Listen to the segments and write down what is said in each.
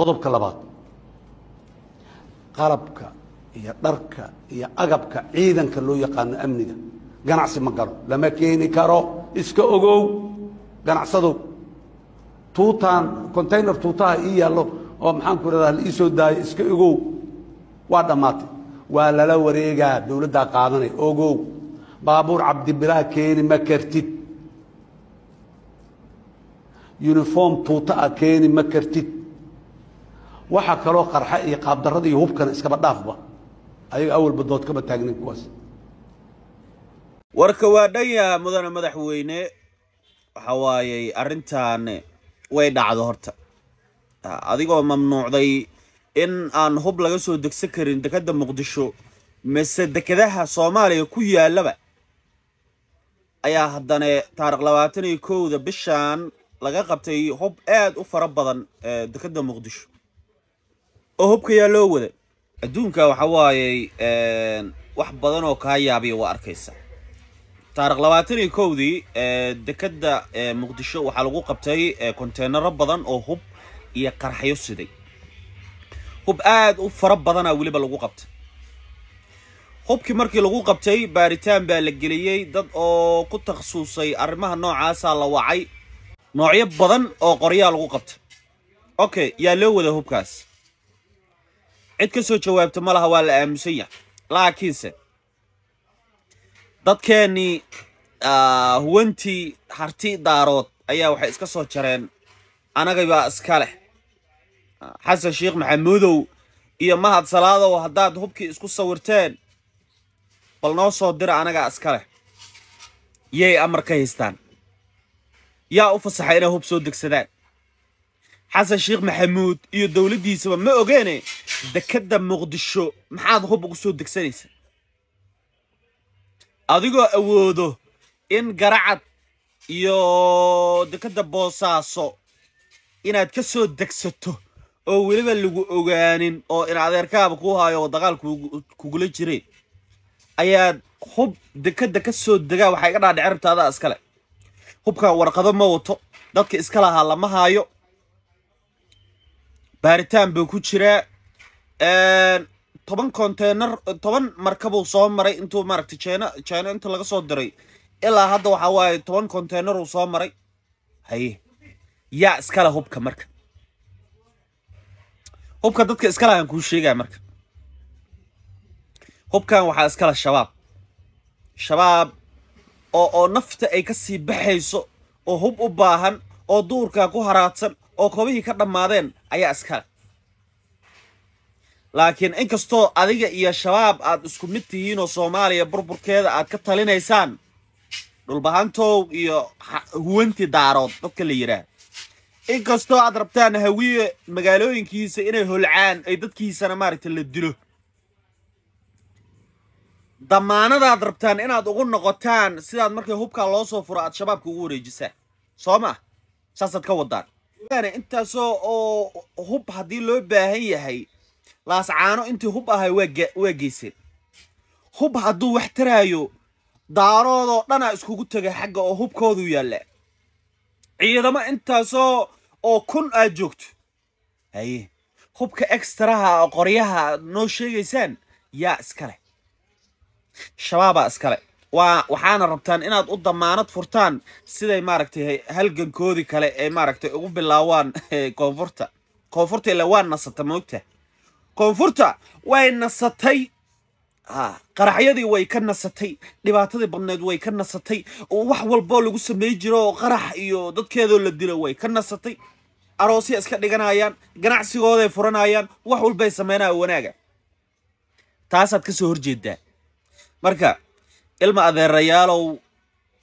qodobka labaad qalabka iyo dharka iyo agabka ciidanka loo yaqaano amniga ganacsi ma galo lama keeni karo iska ogow ganacsadow tuutaan container tuutaha ii yaallo oo maxaan ku irahdaa la ii soo daayo iska ogow waa dhammaatay waa lala wareegaa dowladdaa qaadanay ogow baabuur cabdibilaah keeni ma kartid uniform tuuta a ah keeni ma kartid waxaa kaloo qarxa iyo qaabdarada iyo hubkana iskaba dhaafba ayaga awalba dood kama taagnin kuwaas warka waa dhanya mudane madaxweyne waxa waayey arrintaan way dhacdo horta ah, adigoo mamnuucday in aan hub laga soo degsan karin dekadda muqdisho mise dekadaha soomaaliya ku yaalaba ayaa haddana taariikh labaatan iyo kowda bishan laga qabtay hub aada u fara badan eh, dekadda muqdisho oo yaa loo wada adduunka waxa waayey wax badan oo kaa yaabiya waa arkaysa taarikh labaatan iyo kowdii dekedda muqdisho waxaa lagu qabtay konteynaro badan oo hub iyo qarxyo siday hub aad u fara badana weliba lagu qabtay hubkii markii lagu qabtay baaritaan baa la geliyey dad oo ku takhasuusay arrimaha noocaasaa la wacay noocyo badan oo qoryaa lagu qabtay okay yaa loo wada hubkaas cid ka soo jawaabta malaha waa la aamusan yahay laakiinse dadkeennii ah, huwantii harti daarood ayaa waxay iska soo jareen anagaybaa iska leh ah, xasan sheekh maxamuudow iyo mahad salaadow haddaad hubkii isku sawirteen bal noo soo dira anagaa iska leh yay amar ka haystaan yaa u fasaxa inay hub soo degsadaan xasan sheekh maxamuud iyo dowladdiisaba ma ogeene dekedda muqdisho maxaad hub ugu soo degsanaysa adigoo awoodo in garacad iyo dekedda boosaaso inaad ka soo degsato oo weliba lagu ogaanin oo in adeerkaaba ku haayo oo dagaal kugula jireen ayaad hub dekedda ka soo degaa waxaa iga dhaadhici rabta adaa iskale hubkaa warqado ma wato dadka iska lahaa lama haayo baaritaan buu ku jiraa toban container toban markabuu soo maray intuu maaragtay jina jina inta laga soo diray ilaa hadda waxaa waaye toban container uu soo maray haye yaa iskale hubka marka hubka dadka iskale aan kuu sheegaya marka hubkan waxaa iskale shabaab shabaab oo oo nafta ay kasii baxayso oo hub u baahan oo duurkaa ku haraadsan oo kobihii ka dhammaadeen ayaa iskale laakiin inkastoo adiga iyo shabaab aad isku mid tihiinoo soomaaliya burburkeeda aad ka talinaysaan dhulbahantow iyo huwanti daarood dadka la yidhaah inkastoo aad rabtaan hawiye magaalooyinkiisa inay holcaan ay dadkiisana maaragta la dilo damaanadaad rabtaan inaad ugu noqotaan sidaad markay hubkaa loo soo furo aad shabaabka ugu wareejisaan soo maa saasaad ka wadaan intaasoo oo hub haddii loo baahan yahay laascaano intii hub ahay waa geyseen hub hadduu wax taraayo daaroodoo dhanaa iskugu tegay xagga oo hubkoodu yaalla ciidamo intaasoo oo kun aad joogto haye hubka extraha oo qoryaha aad noo sheegaysaan yaa iskale shabaabaa iskale waa waxaana rabtaan inaad u damaanad furtaan siday maaragtay halgankoodii kale ay maaragtay ugu bilaawaan eh, koonfurta koonfurta ila waa nasata moogta koonfurta way nasatay qaraxyadii way ka nasatay dhibaatadii badneed way ka nasatay wax walboo lagu samay jiro qarax iyo dadkeedoo la dilo way ka nasatay aroosya iska dhiganayaan ganacsigooday furanayaan wax walbay sameynaya wanaaga taasaad kasoo soo horjeedaa marka ilma adeerayaalow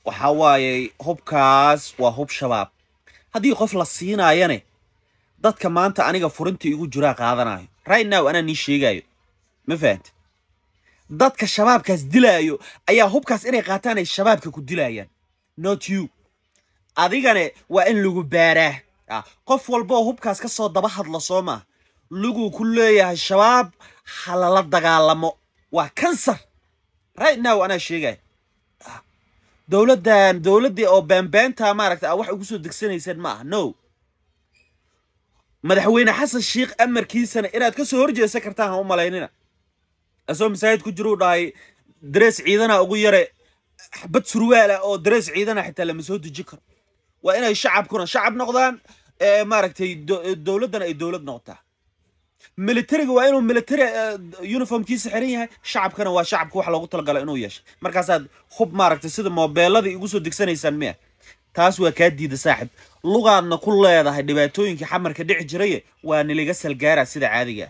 waxaa waaye hubkaas waa hub shabaab haddii qof la siinayane dadka maanta aniga furinta igu jiraa qaadanayo right now anaa nii sheegayo ma fahanta dadka shabaabkaas dilaayo ayaa hubkaas inay qaataan ay shabaabka ku dilayaan not you adigane waa in lagu baaraa ah, qof walboo hubkaas ka soo daba hadlo soo maa luguu ku leeyahay shabaab halala dagaalamo waa kansar right now anaa sheegaya ah, dowladdan dowladdii oo beenbeenta maaragta ah, wax ugu soo degsanaysaan ma ah no madaxweyne xasan sheikh amarkiisana inaad kasoo soo horjeesan kartaan ha u malaynina asoo masaajid ku jiruu dhahay darees ciidana ugu yare bad surwaal ah oo darees ciidana xitaa lama soo dejin karo waa inay shacabkuna shacab noqdaan maaragtay dowladdana ay dowlad noqotaa militariga waa inuu military uniformkiisa xiran yahay shacabkana waa shacabka wax loogu talagalay inuu yeesha markaasaad hub maaragtay sida moobeelladii igu soo degsanaysaan miya taas waa kaa diida saaxib lugaadna ku leedahay dhibaatooyinkii xamarka dhici jiraye waa niliga salgaara sida caadiga